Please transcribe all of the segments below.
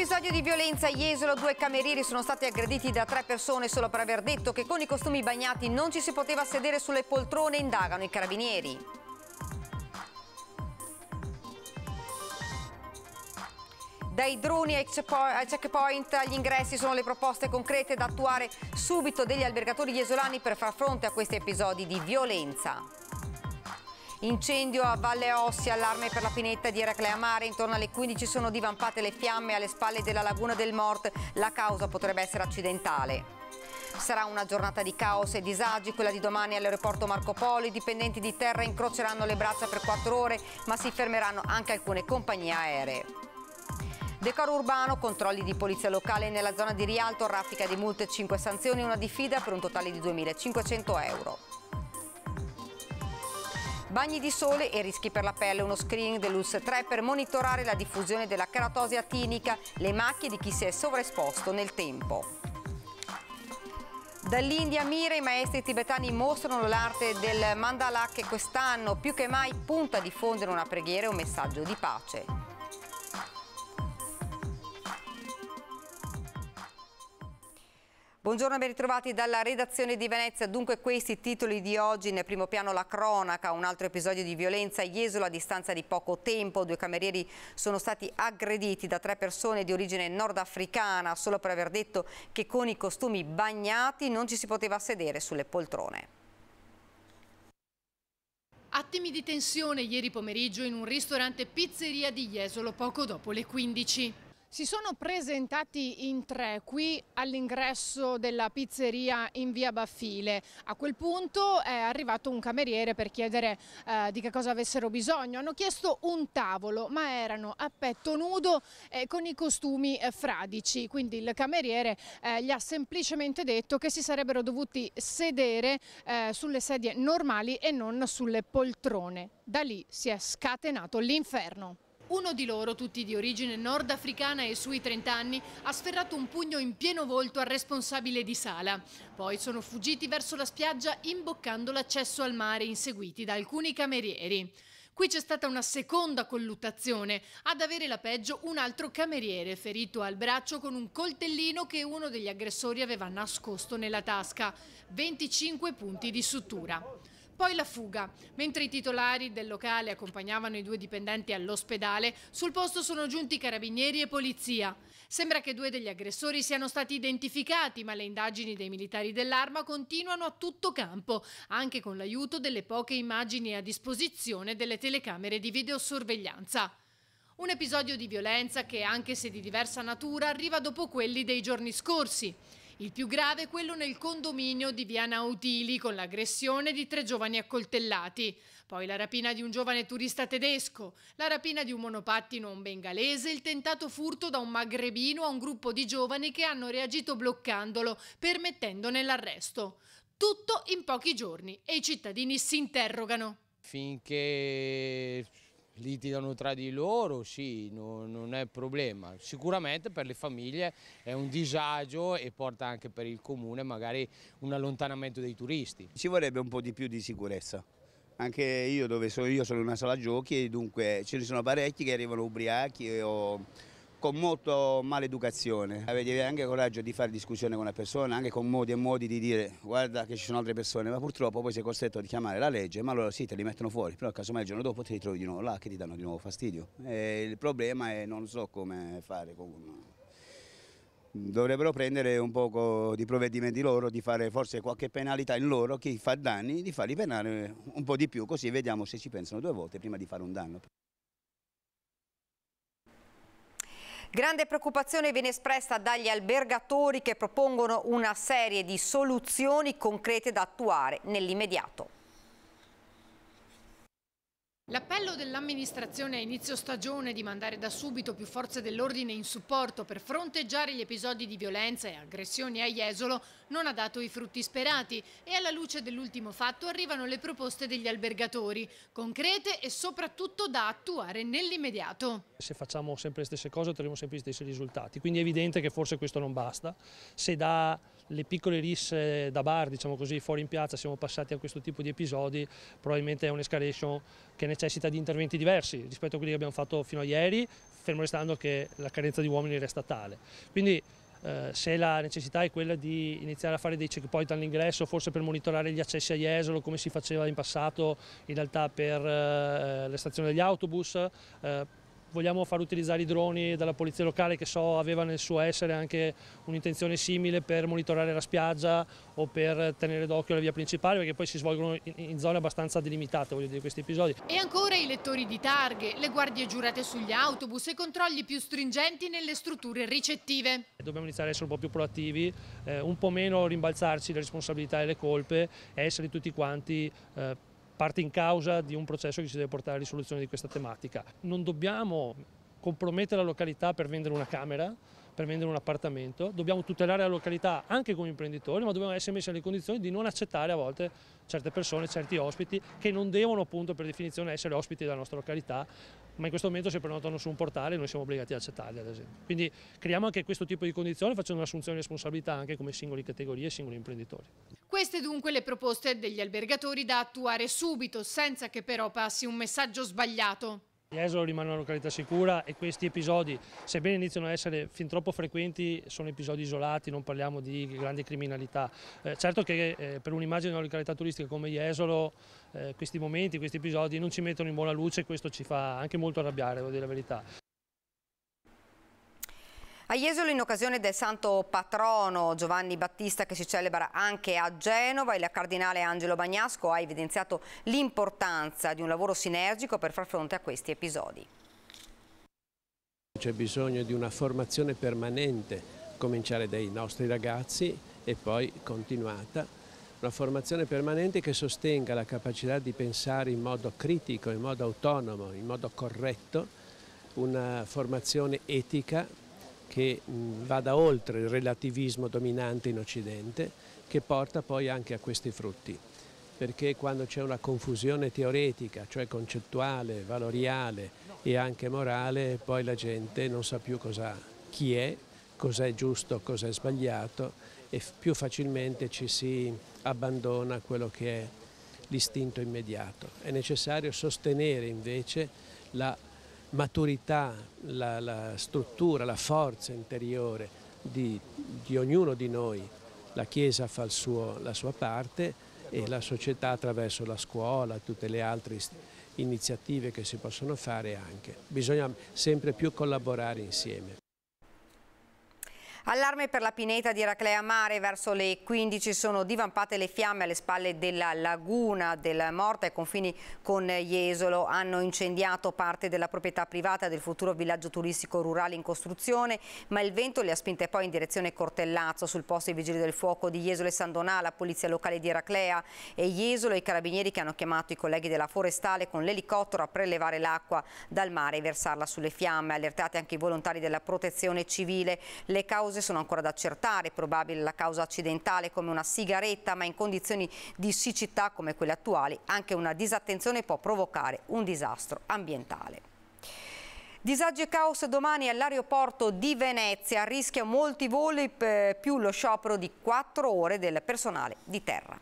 episodio di violenza a Jesolo, due camerieri sono stati aggrediti da tre persone solo per aver detto che con i costumi bagnati non ci si poteva sedere sulle poltrone, indagano i carabinieri. Dai droni ai checkpoint agli ingressi sono le proposte concrete da attuare subito degli albergatori jesolani per far fronte a questi episodi di violenza. Incendio a Valle Ossi, allarme per la pinetta di Eraclea Mare. Intorno alle 15 sono divampate le fiamme alle spalle della laguna del Mort. La causa potrebbe essere accidentale. Sarà una giornata di caos e disagi, quella di domani all'aeroporto Marco Polo. I dipendenti di terra incroceranno le braccia per 4 ore, ma si fermeranno anche alcune compagnie aeree. Decoro urbano, controlli di polizia locale nella zona di Rialto, raffica di multe e 5 sanzioni, una diffida per un totale di 2.500 euro. Bagni di sole e rischi per la pelle, uno screening dell'ULS 3 per monitorare la diffusione della keratosi atinica, le macchie di chi si è sovraesposto nel tempo. Dall'India Mira i maestri tibetani mostrano l'arte del mandala che quest'anno più che mai punta a diffondere una preghiera e un messaggio di pace. Buongiorno ben ritrovati dalla redazione di Venezia. Dunque questi i titoli di oggi. Nel primo piano la cronaca, un altro episodio di violenza. Jesolo a distanza di poco tempo. Due camerieri sono stati aggrediti da tre persone di origine nordafricana solo per aver detto che con i costumi bagnati non ci si poteva sedere sulle poltrone. Attimi di tensione ieri pomeriggio in un ristorante pizzeria di Jesolo poco dopo le 15. Si sono presentati in tre qui all'ingresso della pizzeria in via Baffile. A quel punto è arrivato un cameriere per chiedere eh, di che cosa avessero bisogno. Hanno chiesto un tavolo, ma erano a petto nudo eh, con i costumi eh, fradici. Quindi il cameriere eh, gli ha semplicemente detto che si sarebbero dovuti sedere eh, sulle sedie normali e non sulle poltrone. Da lì si è scatenato l'inferno. Uno di loro, tutti di origine nordafricana e sui 30 anni, ha sferrato un pugno in pieno volto al responsabile di sala. Poi sono fuggiti verso la spiaggia imboccando l'accesso al mare inseguiti da alcuni camerieri. Qui c'è stata una seconda colluttazione, ad avere la peggio un altro cameriere ferito al braccio con un coltellino che uno degli aggressori aveva nascosto nella tasca. 25 punti di suttura. Poi la fuga. Mentre i titolari del locale accompagnavano i due dipendenti all'ospedale, sul posto sono giunti carabinieri e polizia. Sembra che due degli aggressori siano stati identificati, ma le indagini dei militari dell'arma continuano a tutto campo, anche con l'aiuto delle poche immagini a disposizione delle telecamere di videosorveglianza. Un episodio di violenza che, anche se di diversa natura, arriva dopo quelli dei giorni scorsi. Il più grave è quello nel condominio di Via Nautili con l'aggressione di tre giovani accoltellati, poi la rapina di un giovane turista tedesco, la rapina di un monopattino un bengalese, il tentato furto da un magrebino a un gruppo di giovani che hanno reagito bloccandolo, permettendone l'arresto. Tutto in pochi giorni e i cittadini si interrogano. Finché litigano tra di loro, sì, no, non è problema. Sicuramente per le famiglie è un disagio e porta anche per il comune magari un allontanamento dei turisti. Ci vorrebbe un po' di più di sicurezza. Anche io dove sono io sono in una sala giochi e dunque ce ne sono parecchi che arrivano ubriachi o con molto maleducazione. Avete anche coraggio di fare discussione con una persona, anche con modi e modi di dire guarda che ci sono altre persone, ma purtroppo poi sei costretto a chiamare la legge, ma loro sì te li mettono fuori, però casomai il giorno dopo ti ritrovi di nuovo là che ti danno di nuovo fastidio. E il problema è non so come fare con dovrebbero prendere un po' di provvedimenti loro, di fare forse qualche penalità in loro, chi fa danni, di farli penare un po' di più, così vediamo se ci pensano due volte prima di fare un danno. Grande preoccupazione viene espressa dagli albergatori che propongono una serie di soluzioni concrete da attuare nell'immediato. L'appello dell'amministrazione a inizio stagione di mandare da subito più forze dell'ordine in supporto per fronteggiare gli episodi di violenza e aggressioni a Jesolo non ha dato i frutti sperati e alla luce dell'ultimo fatto arrivano le proposte degli albergatori, concrete e soprattutto da attuare nell'immediato. Se facciamo sempre le stesse cose otterremo sempre gli stessi risultati, quindi è evidente che forse questo non basta. Se dalle piccole risse da bar, diciamo così, fuori in piazza siamo passati a questo tipo di episodi, probabilmente è un'escalation che necessita necessita di interventi diversi rispetto a quelli che abbiamo fatto fino a ieri, fermo restando che la carenza di uomini resta tale. Quindi eh, se la necessità è quella di iniziare a fare dei checkpoint all'ingresso, forse per monitorare gli accessi a Jesolo come si faceva in passato in realtà per eh, le stazioni degli autobus, eh, vogliamo far utilizzare i droni dalla polizia locale che so aveva nel suo essere anche un'intenzione simile per monitorare la spiaggia o per tenere d'occhio la via principale perché poi si svolgono in, zone abbastanza delimitate voglio dire questi episodi. E ancora i lettori di targhe, le guardie giurate sugli autobus e controlli più stringenti nelle strutture ricettive. Dobbiamo iniziare a essere un po' più proattivi, eh, un po' meno rimbalzarci le responsabilità e le colpe e essere tutti quanti eh, parte in causa di un processo che ci deve portare alla risoluzione di questa tematica. Non dobbiamo compromettere la località per vendere una camera, per vendere un appartamento, dobbiamo tutelare la località anche come imprenditori, ma dobbiamo essere messi nelle condizioni di non accettare a volte certe persone, certi ospiti che non devono appunto per definizione essere ospiti della nostra località, ma in questo momento se prenotano su un portale e noi siamo obbligati ad accettarli ad esempio. Quindi creiamo anche questo tipo di condizioni facendo un'assunzione di responsabilità anche come singole categorie e singoli imprenditori. Queste dunque le proposte degli albergatori da attuare subito, senza che però passi un messaggio sbagliato. Jesolo rimane una località sicura e questi episodi, sebbene iniziano a essere fin troppo frequenti, sono episodi isolati, non parliamo di grande criminalità. Eh, certo che eh, per un'immagine di una località turistica come Jesolo eh, questi momenti, questi episodi non ci mettono in buona luce e questo ci fa anche molto arrabbiare, devo dire la verità. A Jesolo in occasione del santo patrono Giovanni Battista che si celebra anche a Genova, il cardinale Angelo Bagnasco ha evidenziato l'importanza di un lavoro sinergico per far fronte a questi episodi. C'è bisogno di una formazione permanente, cominciare dai nostri ragazzi e poi continuata. Una formazione permanente che sostenga la capacità di pensare in modo critico, in modo autonomo, in modo corretto, una formazione etica che uh, vada oltre il relativismo dominante in Occidente che porta poi anche a questi frutti perché quando c'è una confusione teoretica, cioè concettuale, valoriale e anche morale, poi la gente non sa più cosa, chi è, cos'è giusto, cos'è sbagliato e più facilmente ci si abbandona a quello che è l'istinto immediato. È necessario sostenere invece la maturità, la, la struttura, la forza interiore di, di, ognuno di noi. La Chiesa fa suo, la sua parte e la società attraverso la scuola, tutte le altre iniziative che si possono fare anche. Bisogna sempre più collaborare insieme. Allarme per la pineta di Eraclea Mare, verso le 15 sono divampate le fiamme alle spalle della laguna del Morta ai confini con Jesolo, hanno incendiato parte della proprietà privata del futuro villaggio turistico rurale in costruzione, ma il vento le ha spinte poi in direzione Cortellazzo, sul posto i vigili del fuoco di Jesolo e Sandonà, la polizia locale di Eraclea e Jesolo e i carabinieri che hanno chiamato i colleghi della forestale con l'elicottero a prelevare l'acqua dal mare e versarla sulle fiamme, allertate anche i volontari della protezione civile. Le cause cose sono ancora da accertare, probabile la causa accidentale come una sigaretta, ma in condizioni di siccità come quelle attuali anche una disattenzione può provocare un disastro ambientale. Disagio e caos domani all'aeroporto di Venezia, rischia molti voli eh, più lo sciopero di 4 ore del personale di terra.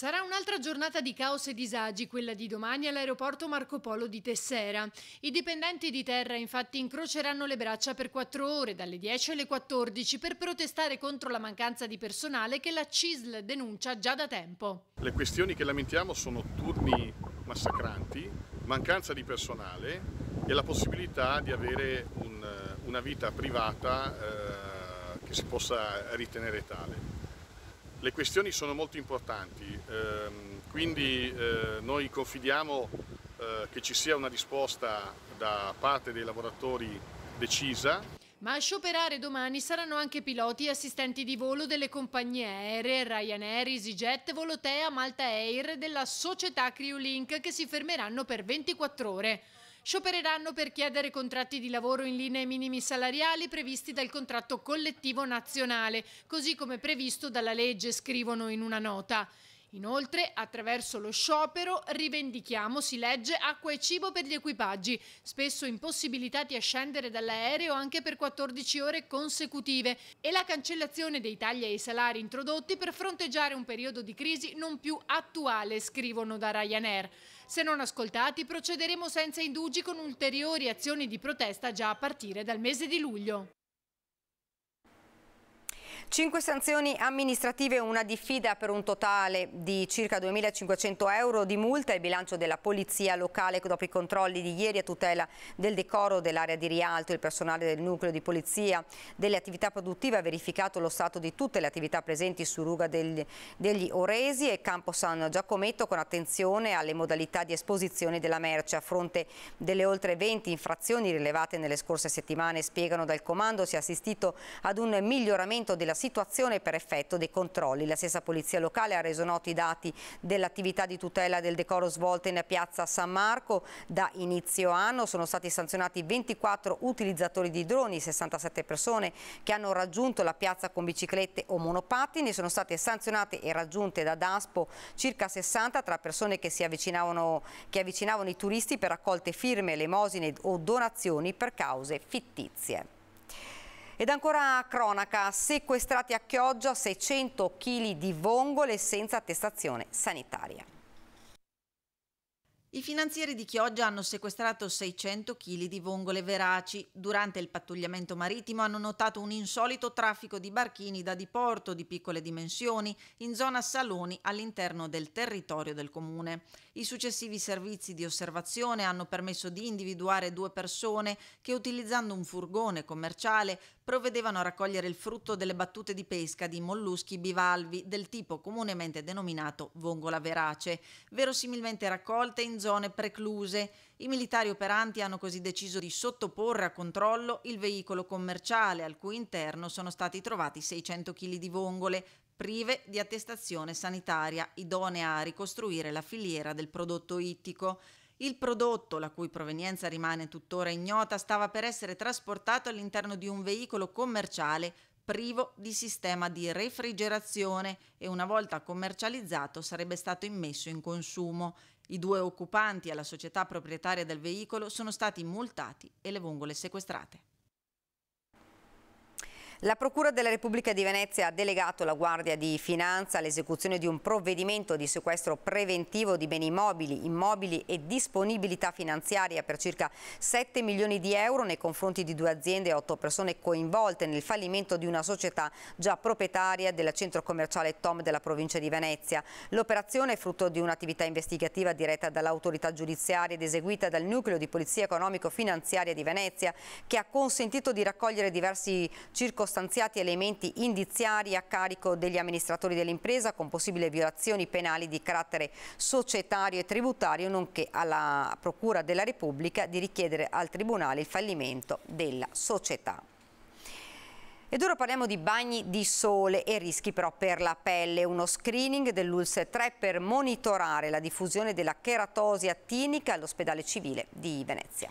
Sarà un'altra giornata di caos e disagi quella di domani all'aeroporto Marco Polo di Tessera. I dipendenti di terra infatti incroceranno le braccia per 4 ore, dalle 10 alle 14, per protestare contro la mancanza di personale che la CISL denuncia già da tempo. Le questioni che lamentiamo sono turni massacranti, mancanza di personale e la possibilità di avere un, una vita privata eh, che si possa ritenere tale. Le questioni sono molto importanti, ehm, quindi eh, noi confidiamo eh, che ci sia una risposta da parte dei lavoratori decisa. Ma a scioperare domani saranno anche piloti e assistenti di volo delle compagnie aeree Ryanair, EasyJet, Volotea, Malta Air della società CrewLink che si fermeranno per 24 ore. Sciopereranno per chiedere contratti di lavoro in linea ai minimi salariali previsti dal contratto collettivo nazionale, così come previsto dalla legge, scrivono in una nota. Inoltre, attraverso lo sciopero, rivendichiamo, si legge, acqua e cibo per gli equipaggi, spesso impossibilitati a scendere dall'aereo anche per 14 ore consecutive, e la cancellazione dei tagli ai salari introdotti per fronteggiare un periodo di crisi non più attuale, scrivono da Ryanair. Se non ascoltati procederemo senza indugi con ulteriori azioni di protesta già a partire dal mese di luglio. Cinque sanzioni amministrative una diffida per un totale di circa 2.500 euro di multa. Il bilancio della Polizia Locale dopo i controlli di ieri a tutela del decoro dell'area di Rialto, il personale del nucleo di polizia delle attività produttive ha verificato lo stato di tutte le attività presenti su ruga degli, degli Oresi e Campo San Giacometto con attenzione alle modalità di esposizione della merce. A fronte delle oltre 20 infrazioni rilevate nelle scorse settimane, spiegano dal comando, si è assistito ad un miglioramento della situazione per effetto dei controlli. La stessa Polizia Locale ha reso noti i dati dell'attività di tutela del decoro svolta in piazza San Marco. Da inizio anno sono stati sanzionati 24 utilizzatori di droni, 67 persone che hanno raggiunto la piazza con biciclette o monopattini. Sono state sanzionate e raggiunte da DASPO circa 60 tra persone che, si avvicinavano, che avvicinavano i turisti per raccolte firme, elemosine o donazioni per cause fittizie. Ed ancora cronaca, sequestrati a Chioggia 600 kg di vongole senza attestazione sanitaria. I finanzieri di Chioggia hanno sequestrato 600 kg di vongole veraci. Durante il pattugliamento marittimo hanno notato un insolito traffico di barchini da diporto di piccole dimensioni in zona Saloni all'interno del territorio del comune. I successivi servizi di osservazione hanno permesso di individuare due persone che utilizzando un furgone commerciale provvedevano a raccogliere il frutto delle battute di pesca di molluschi bivalvi del tipo comunemente denominato vongola verace, verosimilmente raccolte in zone precluse. I militari operanti hanno così deciso di sottoporre a controllo il veicolo commerciale, al cui interno sono stati trovati 600 kg di vongole, prive di attestazione sanitaria idonea a ricostruire la filiera del prodotto ittico. Il prodotto, la cui provenienza rimane tuttora ignota, stava per essere trasportato all'interno di un veicolo commerciale privo di sistema di refrigerazione e una volta commercializzato sarebbe stato immesso in consumo. I due occupanti e la società proprietaria del veicolo sono stati multati e le vongole sequestrate. La Procura della Repubblica di Venezia ha delegato la Guardia di Finanza all'esecuzione di un provvedimento di sequestro preventivo di beni mobili, immobili e disponibilità finanziaria per circa 7 milioni di euro nei confronti di due aziende e otto persone coinvolte nel fallimento di una società già proprietaria della centro commerciale Tom della provincia di Venezia. L'operazione è frutto di un'attività investigativa diretta dall'autorità giudiziaria ed eseguita dal Nucleo di Polizia Economico-Finanziaria di Venezia che ha consentito di raccogliere diversi circostanti stanziati elementi indiziari a carico degli amministratori dell'impresa con possibili violazioni penali di carattere societario e tributario, nonché alla Procura della Repubblica di richiedere al Tribunale il fallimento della società. Ed ora parliamo di bagni di sole e rischi però per la pelle. Uno screening dell'Ulse 3 per monitorare la diffusione della cheratosi attinica all'ospedale civile di Venezia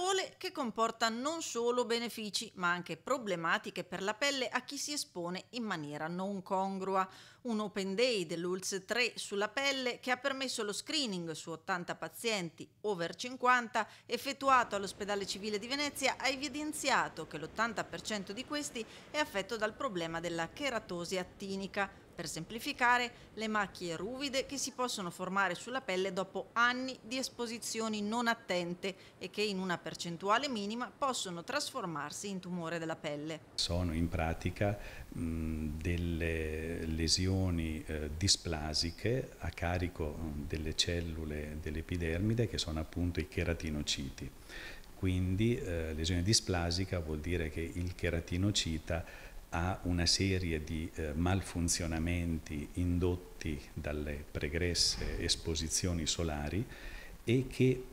sole che comporta non solo benefici ma anche problematiche per la pelle a chi si espone in maniera non congrua. Un open day dell'ULS 3 sulla pelle che ha permesso lo screening su 80 pazienti over 50 effettuato all'ospedale civile di Venezia ha evidenziato che l'80% di questi è affetto dal problema della cheratosi attinica per semplificare, le macchie ruvide che si possono formare sulla pelle dopo anni di esposizioni non attente e che in una percentuale minima possono trasformarsi in tumore della pelle. Sono in pratica mh, delle lesioni eh, displasiche a carico mh, delle cellule dell'epidermide che sono appunto i cheratinociti. Quindi eh, lesione displasica vuol dire che il cheratinocita a una serie di eh, malfunzionamenti indotti dalle pregresse esposizioni solari e che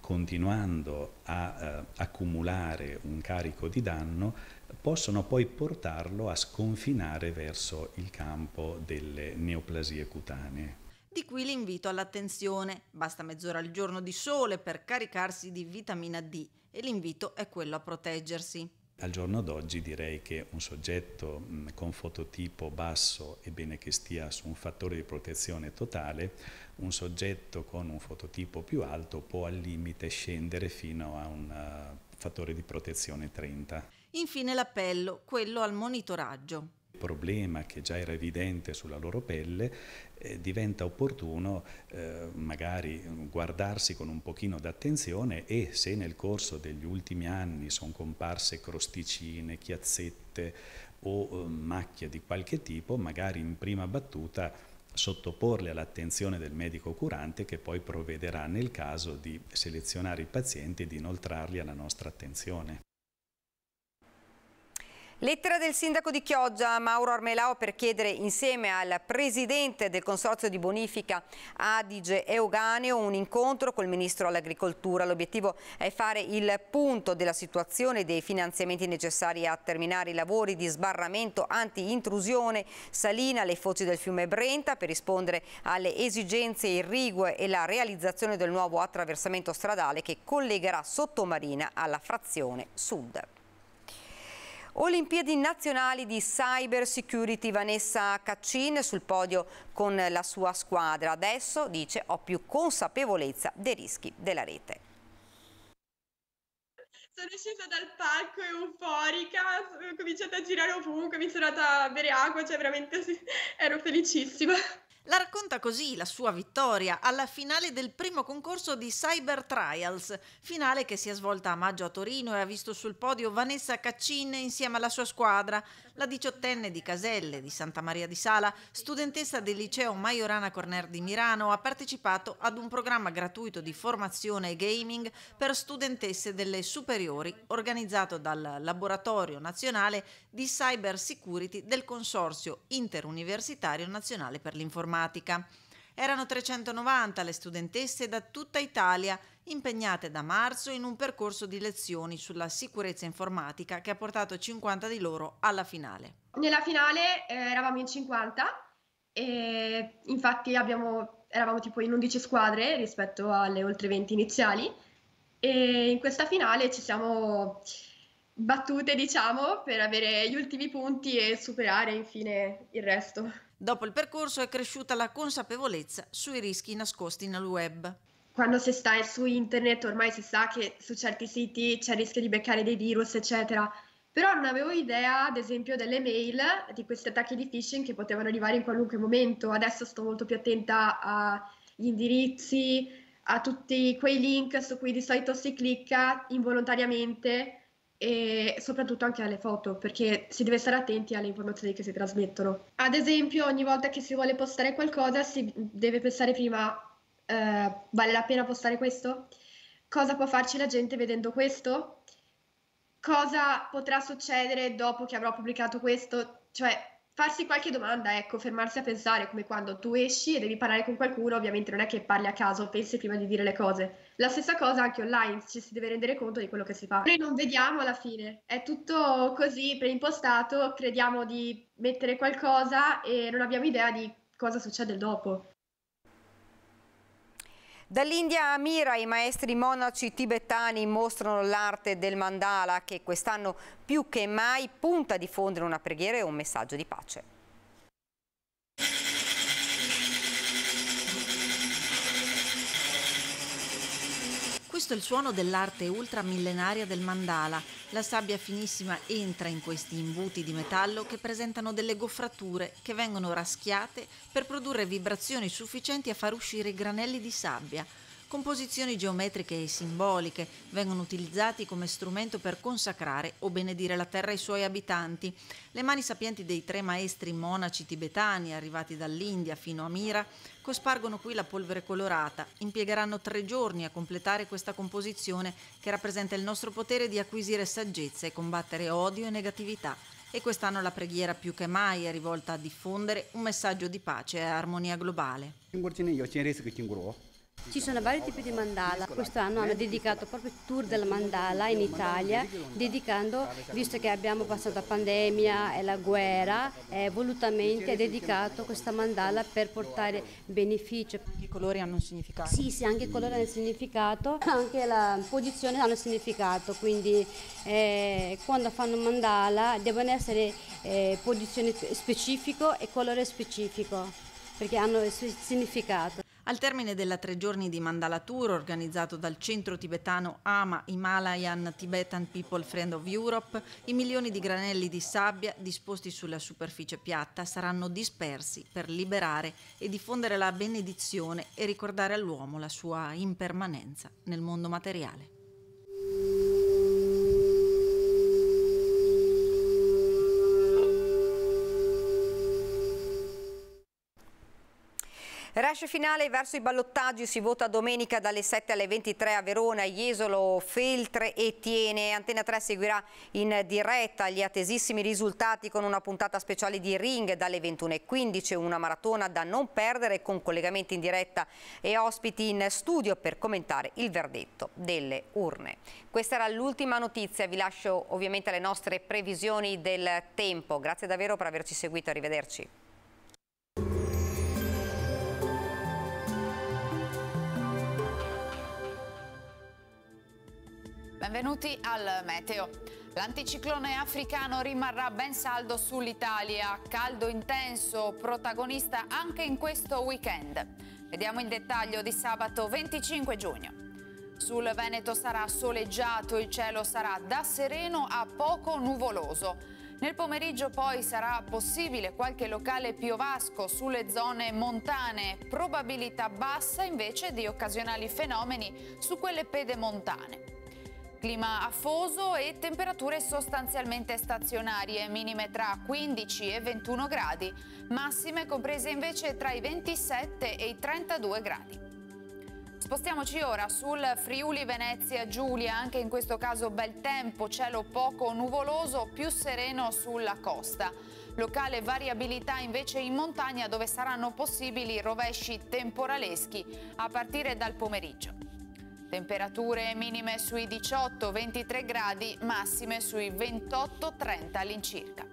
continuando a eh, accumulare un carico di danno possono poi portarlo a sconfinare verso il campo delle neoplasie cutanee. Di qui l'invito all'attenzione. Basta mezz'ora al giorno di sole per caricarsi di vitamina D e l'invito è quello a proteggersi. Al giorno d'oggi direi che un soggetto con fototipo basso è bene che stia su un fattore di protezione totale, un soggetto con un fototipo più alto può al limite scendere fino a un eh, fattore di protezione 30. Infine l'appello, quello al monitoraggio problema che già era evidente sulla loro pelle, eh, diventa opportuno eh, magari guardarsi con un pochino d'attenzione e se nel corso degli ultimi anni sono comparse crosticine, chiazzette o eh, macchie di qualche tipo, magari in prima battuta sottoporle all'attenzione del medico curante che poi provvederà nel caso di selezionare i pazienti e di inoltrarli alla nostra attenzione. Lettera del sindaco di Chioggia, Mauro Armelao, per chiedere insieme al presidente del Consorzio di Bonifica Adige Euganeo un incontro col ministro all'agricoltura. L'obiettivo è fare il punto della situazione dei finanziamenti necessari a terminare i lavori di sbarramento anti-intrusione salina alle foci del fiume Brenta per rispondere alle esigenze irrigue e la realizzazione del nuovo attraversamento stradale che collegherà Sottomarina alla frazione sud. Olimpiadi nazionali di cyber security Vanessa Caccin sul podio con la sua squadra. Adesso dice ho più consapevolezza dei rischi della rete. Sono uscita dal palco euforica, ho cominciato a girare ovunque, mi sono andata a bere acqua, cioè veramente ero felicissima. La racconta così la sua vittoria alla finale del primo concorso di Cyber Trials, finale che si è svolta a maggio a Torino e ha visto sul podio Vanessa Caccin insieme alla sua squadra. La diciottenne di Caselle, di Santa Maria di Sala, studentessa del liceo Maiorana Corner di Milano, ha partecipato ad un programma gratuito di formazione e gaming per studentesse delle superiori organizzato dal Laboratorio Nazionale di Cyber Security del Consorzio Interuniversitario Nazionale per l'Informatica. Erano 390 le studentesse da tutta Italia impegnate da marzo in un percorso di lezioni sulla sicurezza informatica che ha portato 50 di loro alla finale. Nella finale eh, eravamo in 50 e infatti abbiamo, eravamo tipo in 11 squadre rispetto alle oltre 20 iniziali e in questa finale ci siamo battute diciamo per avere gli ultimi punti e superare infine il resto. Dopo il percorso è cresciuta la consapevolezza sui rischi nascosti nel web. Quando si sta su internet ormai si sa che su certi siti c'è il rischio di beccare dei virus, eccetera. Però non avevo idea, ad esempio, delle mail di questi attacchi di phishing che potevano arrivare in qualunque momento. Adesso sto molto più attenta agli indirizzi, a tutti quei link su cui di solito si clicca involontariamente e soprattutto anche alle foto, perché si deve stare attenti alle informazioni che si trasmettono. Ad esempio, ogni volta che si vuole postare qualcosa si deve pensare prima eh, vale la pena postare questo? Cosa può farci la gente vedendo questo? Cosa potrà succedere dopo che avrò pubblicato questo? Cioè, farsi qualche domanda, ecco, fermarsi a pensare, come quando tu esci e devi parlare con qualcuno, ovviamente non è che parli a caso, pensi prima di dire le cose la stessa cosa anche online, ci si deve rendere conto di quello che si fa. Noi non vediamo alla fine, è tutto così preimpostato, crediamo di mettere qualcosa e non abbiamo idea di cosa succede dopo. Dall'India a Mira i maestri monaci tibetani mostrano l'arte del mandala che quest'anno più che mai punta a diffondere una preghiera e un messaggio di pace. Questo è il suono dell'arte ultramillenaria del mandala. La sabbia finissima entra in questi imbuti di metallo che presentano delle goffrature che vengono raschiate per produrre vibrazioni sufficienti a far uscire i granelli di sabbia. Composizioni geometriche e simboliche vengono utilizzati come strumento per consacrare o benedire la terra e i suoi abitanti. Le mani sapienti dei tre maestri monaci tibetani arrivati dall'India fino a Mira cospargono qui la polvere colorata. Impiegheranno tre giorni a completare questa composizione che rappresenta il nostro potere di acquisire saggezza e combattere odio e negatività. E quest'anno la preghiera più che mai è rivolta a diffondere un messaggio di pace e armonia globale. Ci sono vari tipi di mandala, quest'anno hanno dedicato proprio il tour della mandala in Italia, dedicando, visto che abbiamo passato la pandemia e la guerra, è volutamente è dedicato questa mandala per portare beneficio. Anche i colori hanno un significato? Sì, sì, anche i colori hanno un significato, anche la posizione hanno un significato, quindi eh, quando fanno mandala devono essere eh, posizione specifico e colore specifico, perché hanno il significato. Al termine della tre giorni di Mandala Tour organizzato dal centro tibetano AMA Himalayan Tibetan People Friend of Europe, i milioni di granelli di sabbia disposti sulla superficie piatta saranno dispersi per liberare e diffondere la benedizione e ricordare all'uomo la sua impermanenza nel mondo materiale. Rush finale verso i ballottaggi, si vota domenica dalle 7 alle 23 a Verona, Jesolo, Feltre e Tiene. Antena 3 seguirà in diretta gli attesissimi risultati con una puntata speciale di ring dalle 21.15, una maratona da non perdere con collegamenti in diretta e ospiti in studio per commentare il verdetto delle urne. Questa era l'ultima notizia, vi lascio ovviamente le nostre previsioni del tempo. Grazie davvero per averci seguito, arrivederci. Benvenuti al Meteo. L'anticiclone africano rimarrà ben saldo sull'Italia, caldo intenso, protagonista anche in questo weekend. Vediamo il dettaglio di sabato 25 giugno. Sul Veneto sarà soleggiato, il cielo sarà da sereno a poco nuvoloso. Nel pomeriggio poi sarà possibile qualche locale piovasco sulle zone montane, probabilità bassa invece di occasionali fenomeni su quelle pedemontane. Clima afoso e temperature sostanzialmente stazionarie, minime tra 15 e 21 gradi, massime comprese invece tra i 27 e i 32 gradi. Spostiamoci ora sul Friuli Venezia Giulia, anche in questo caso bel tempo, cielo poco nuvoloso, più sereno sulla costa. Locale variabilità invece in montagna dove saranno possibili rovesci temporaleschi a partire dal pomeriggio. Temperature minime sui 18-23 gradi, massime sui 28-30 all'incirca.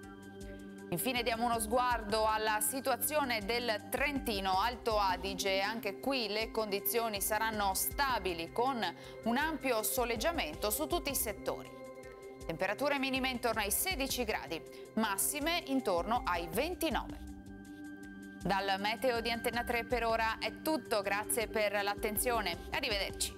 Infine diamo uno sguardo alla situazione del Trentino Alto Adige, anche qui le condizioni saranno stabili con un ampio soleggiamento su tutti i settori. Temperature minime intorno ai 16 gradi, massime intorno ai 29. Dal meteo di Antenna 3 per ora è tutto, grazie per l'attenzione, arrivederci.